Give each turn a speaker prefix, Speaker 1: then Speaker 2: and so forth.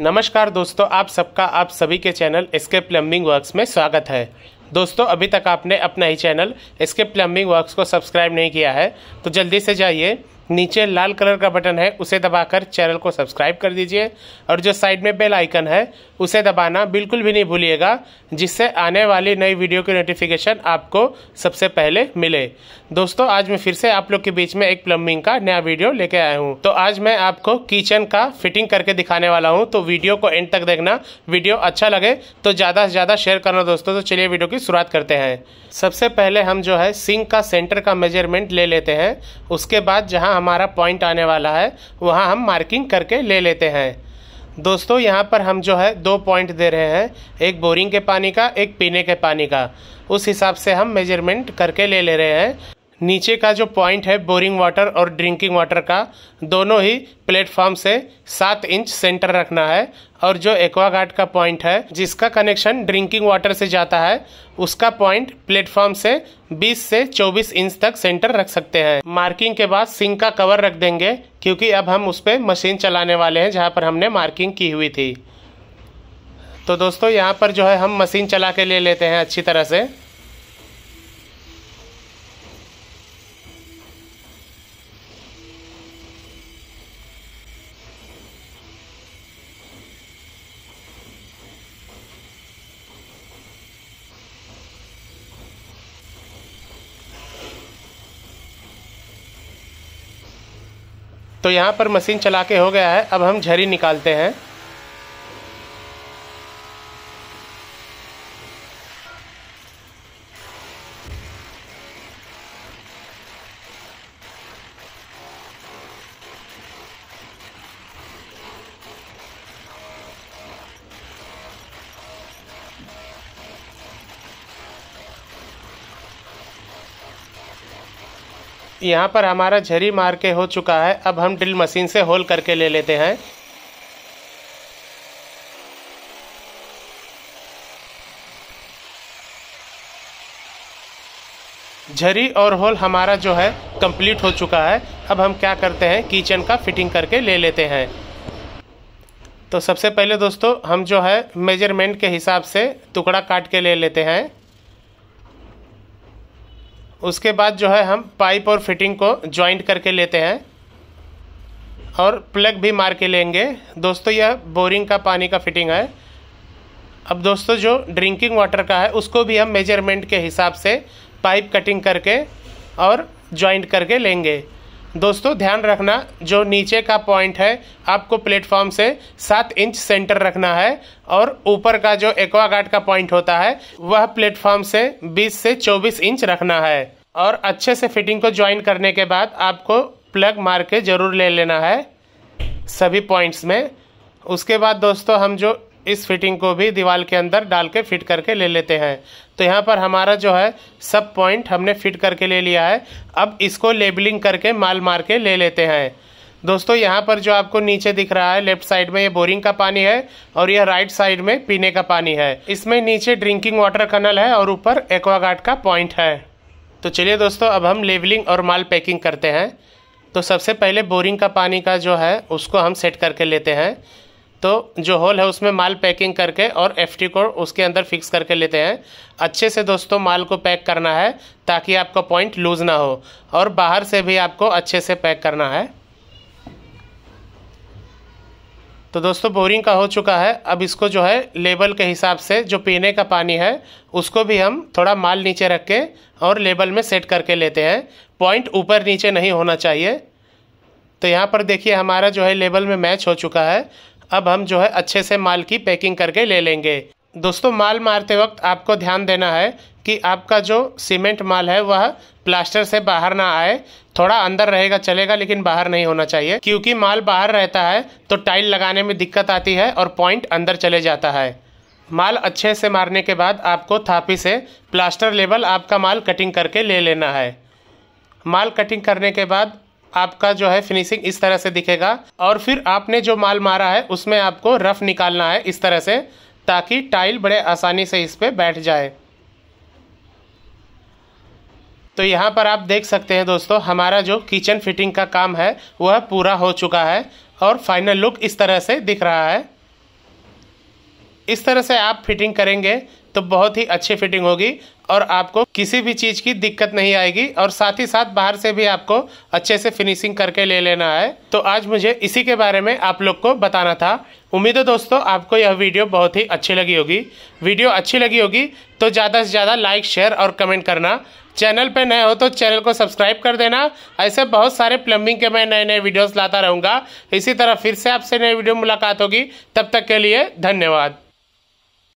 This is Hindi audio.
Speaker 1: नमस्कार दोस्तों आप सबका आप सभी के चैनल इसके प्लम्बिंग वर्क्स में स्वागत है दोस्तों अभी तक आपने अपना ही चैनल इसके प्लम्बिंग वर्क्स को सब्सक्राइब नहीं किया है तो जल्दी से जाइए नीचे लाल कलर का बटन है उसे दबाकर चैनल को सब्सक्राइब कर दीजिए और जो साइड में बेल आइकन है उसे दबाना बिल्कुल भी नहीं भूलिएगा जिससे आने वाली नई वीडियो की नोटिफिकेशन आपको सबसे पहले मिले दोस्तों आज मैं फिर से आप लोग के बीच में एक प्लम्बिंग का नया वीडियो लेके आया हूँ तो आज मैं आपको किचन का फिटिंग करके दिखाने वाला हूँ तो वीडियो को एंड तक देखना वीडियो अच्छा लगे तो ज़्यादा से ज़्यादा शेयर करना दोस्तों तो चलिए वीडियो की शुरुआत करते हैं सबसे पहले हम जो है सिंक का सेंटर का मेजरमेंट ले लेते हैं उसके बाद जहाँ हमारा पॉइंट आने वाला है वहाँ हम मार्किंग करके ले लेते हैं दोस्तों यहाँ पर हम जो है दो पॉइंट दे रहे हैं एक बोरिंग के पानी का एक पीने के पानी का उस हिसाब से हम मेजरमेंट करके ले ले रहे हैं नीचे का जो पॉइंट है बोरिंग वाटर और ड्रिंकिंग वाटर का दोनों ही प्लेटफॉर्म से सात इंच सेंटर रखना है और जो एक्वागार्ड का पॉइंट है जिसका कनेक्शन ड्रिंकिंग वाटर से जाता है उसका पॉइंट प्लेटफॉर्म से 20 से 24 इंच तक सेंटर रख सकते हैं मार्किंग के बाद सिंक का कवर रख देंगे क्योंकि अब हम उस पर मशीन चलाने वाले हैं जहाँ पर हमने मार्किंग की हुई थी तो दोस्तों यहाँ पर जो है हम मशीन चला के ले लेते हैं अच्छी तरह से तो यहाँ पर मशीन चला के हो गया है अब हम झरी निकालते हैं यहाँ पर हमारा झरी मार के हो चुका है अब हम ड्रिल मशीन से होल करके ले लेते हैं झरी और होल हमारा जो है कंप्लीट हो चुका है अब हम क्या करते हैं किचन का फिटिंग करके ले लेते हैं तो सबसे पहले दोस्तों हम जो है मेजरमेंट के हिसाब से टुकड़ा काट के ले लेते हैं उसके बाद जो है हम पाइप और फिटिंग को जॉइंट करके लेते हैं और प्लग भी मार के लेंगे दोस्तों यह बोरिंग का पानी का फिटिंग है अब दोस्तों जो ड्रिंकिंग वाटर का है उसको भी हम मेजरमेंट के हिसाब से पाइप कटिंग करके और जॉइंट करके लेंगे दोस्तों ध्यान रखना जो नीचे का पॉइंट है आपको प्लेटफॉर्म से सात इंच सेंटर रखना है और ऊपर का जो एक्वागार्ड का पॉइंट होता है वह प्लेटफॉर्म से 20 से 24 इंच रखना है और अच्छे से फिटिंग को ज्वाइन करने के बाद आपको प्लग मार के ज़रूर ले लेना है सभी पॉइंट्स में उसके बाद दोस्तों हम जो इस फिटिंग को भी दीवार के अंदर डाल के फिट करके ले लेते हैं तो यहाँ पर हमारा जो है सब पॉइंट हमने फिट करके ले लिया है अब इसको लेबलिंग करके माल मार के ले लेते हैं दोस्तों यहाँ पर जो आपको नीचे दिख रहा है लेफ्ट साइड में ये बोरिंग का पानी है और यह राइट साइड में पीने का पानी है इसमें नीचे ड्रिंकिंग वाटर कनल है और ऊपर एक्वागार्ड का पॉइंट है तो चलिए दोस्तों अब हम लेबलिंग और माल पैकिंग करते हैं तो सबसे पहले बोरिंग का पानी का जो है उसको हम सेट करके लेते हैं तो जो होल है उसमें माल पैकिंग करके और एफ को उसके अंदर फिक्स करके लेते हैं अच्छे से दोस्तों माल को पैक करना है ताकि आपका पॉइंट लूज़ ना हो और बाहर से भी आपको अच्छे से पैक करना है तो दोस्तों बोरिंग का हो चुका है अब इसको जो है लेबल के हिसाब से जो पीने का पानी है उसको भी हम थोड़ा माल नीचे रख के और लेबल में सेट करके लेते हैं पॉइंट ऊपर नीचे नहीं होना चाहिए तो यहाँ पर देखिए हमारा जो है लेबल में मैच हो चुका है अब हम जो है अच्छे से माल की पैकिंग करके ले लेंगे दोस्तों माल मारते वक्त आपको ध्यान देना है कि आपका जो सीमेंट माल है वह प्लास्टर से बाहर ना आए थोड़ा अंदर रहेगा चलेगा लेकिन बाहर नहीं होना चाहिए क्योंकि माल बाहर रहता है तो टाइल लगाने में दिक्कत आती है और पॉइंट अंदर चले जाता है माल अच्छे से मारने के बाद आपको थापी से प्लास्टर लेवल आपका माल कटिंग करके ले लेना है माल कटिंग करने के बाद आपका जो है फिनिशिंग इस तरह से दिखेगा और फिर आपने जो माल मारा है उसमें आपको रफ निकालना है इस तरह से ताकि टाइल बड़े आसानी से इस पर बैठ जाए तो यहाँ पर आप देख सकते हैं दोस्तों हमारा जो किचन फिटिंग का काम है वह पूरा हो चुका है और फाइनल लुक इस तरह से दिख रहा है इस तरह से आप फिटिंग करेंगे तो बहुत ही अच्छी फिटिंग होगी और आपको किसी भी चीज़ की दिक्कत नहीं आएगी और साथ ही साथ बाहर से भी आपको अच्छे से फिनिशिंग करके ले लेना है तो आज मुझे इसी के बारे में आप लोग को बताना था उम्मीद है दोस्तों आपको यह वीडियो बहुत ही अच्छी लगी होगी वीडियो अच्छी लगी होगी तो ज़्यादा से ज़्यादा लाइक शेयर और कमेंट करना चैनल पे नए हो तो चैनल को सब्सक्राइब कर देना ऐसे बहुत सारे प्लम्बिंग के मैं नए नए वीडियोस लाता रहूँगा इसी तरह फिर से आपसे नई वीडियो मुलाकात होगी तब तक के लिए धन्यवाद